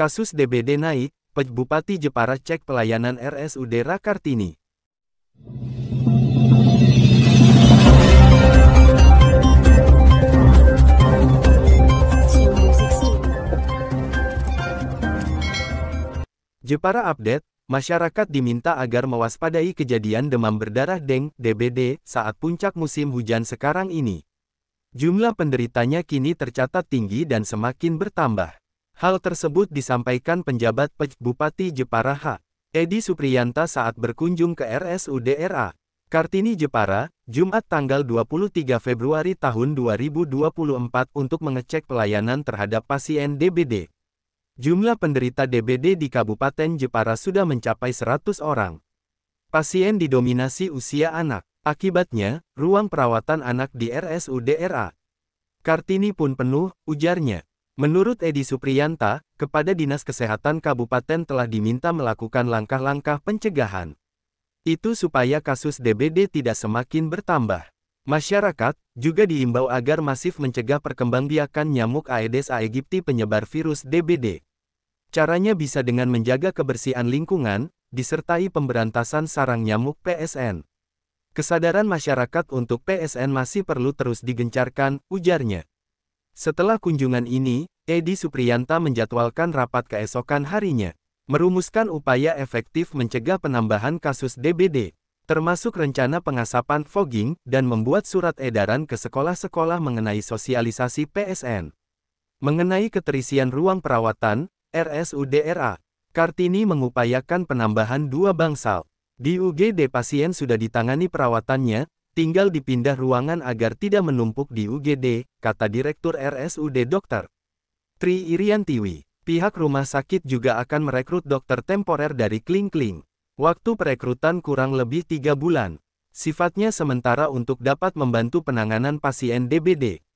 Kasus DBD naik, Bupati Jepara cek pelayanan RSUD Rakartini. Jepara update, masyarakat diminta agar mewaspadai kejadian demam berdarah deng (DBD) saat puncak musim hujan sekarang ini. Jumlah penderitanya kini tercatat tinggi dan semakin bertambah. Hal tersebut disampaikan penjabat PEJ Bupati Jepara H. Edi Supriyanta saat berkunjung ke RSUDRA. Kartini Jepara, Jumat tanggal 23 Februari tahun 2024 untuk mengecek pelayanan terhadap pasien DBD. Jumlah penderita DBD di Kabupaten Jepara sudah mencapai 100 orang. Pasien didominasi usia anak. Akibatnya, ruang perawatan anak di RSUDRA. Kartini pun penuh, ujarnya. Menurut Edi Supriyanta, kepada Dinas Kesehatan Kabupaten telah diminta melakukan langkah-langkah pencegahan. Itu supaya kasus DBD tidak semakin bertambah. Masyarakat juga diimbau agar masif mencegah perkembangbiakan nyamuk Aedes aegypti penyebar virus DBD. Caranya bisa dengan menjaga kebersihan lingkungan, disertai pemberantasan sarang nyamuk PSN. Kesadaran masyarakat untuk PSN masih perlu terus digencarkan, ujarnya. Setelah kunjungan ini, Edi Supriyanta menjadwalkan rapat keesokan harinya, merumuskan upaya efektif mencegah penambahan kasus DBD, termasuk rencana pengasapan fogging dan membuat surat edaran ke sekolah-sekolah mengenai sosialisasi PSN. Mengenai keterisian ruang perawatan, RSUDRA, Kartini mengupayakan penambahan dua bangsal. Di UGD pasien sudah ditangani perawatannya, Tinggal dipindah ruangan agar tidak menumpuk di UGD, kata Direktur RSUD Dr. Tri Iriantiwi. Pihak rumah sakit juga akan merekrut dokter temporer dari Kling Kling. Waktu perekrutan kurang lebih tiga bulan. Sifatnya sementara untuk dapat membantu penanganan pasien DBD.